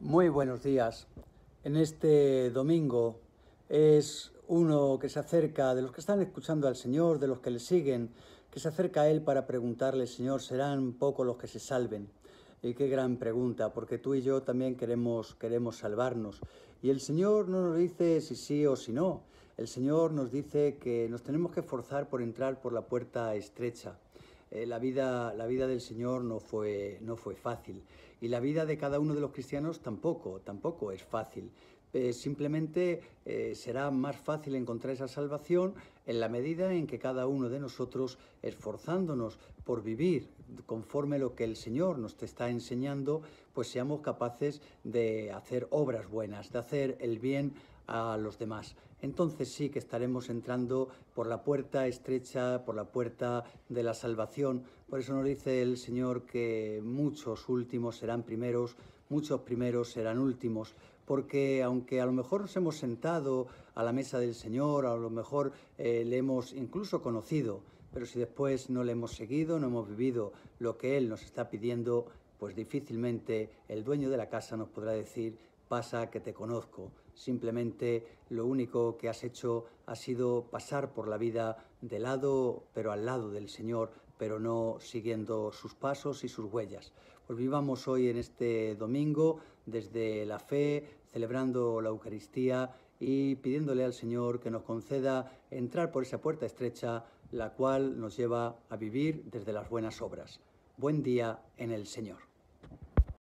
Muy buenos días. En este domingo es uno que se acerca, de los que están escuchando al Señor, de los que le siguen, que se acerca a Él para preguntarle, Señor, ¿serán pocos los que se salven? Y qué gran pregunta, porque tú y yo también queremos, queremos salvarnos. Y el Señor no nos dice si sí o si no. El Señor nos dice que nos tenemos que esforzar por entrar por la puerta estrecha eh, la, vida, la vida del Señor no fue, no fue fácil y la vida de cada uno de los cristianos tampoco, tampoco es fácil. Eh, simplemente eh, será más fácil encontrar esa salvación en la medida en que cada uno de nosotros, esforzándonos por vivir conforme lo que el Señor nos está enseñando, pues seamos capaces de hacer obras buenas, de hacer el bien a los demás. Entonces sí que estaremos entrando por la puerta estrecha, por la puerta de la salvación. Por eso nos dice el Señor que muchos últimos serán primeros, muchos primeros serán últimos, porque aunque a lo mejor nos hemos sentado a la mesa del Señor, a lo mejor eh, le hemos incluso conocido, pero si después no le hemos seguido, no hemos vivido lo que Él nos está pidiendo, pues difícilmente el dueño de la casa nos podrá decir pasa que te conozco. Simplemente lo único que has hecho ha sido pasar por la vida de lado, pero al lado del Señor, pero no siguiendo sus pasos y sus huellas. Pues vivamos hoy en este domingo desde la fe, celebrando la Eucaristía y pidiéndole al Señor que nos conceda entrar por esa puerta estrecha, la cual nos lleva a vivir desde las buenas obras. Buen día en el Señor.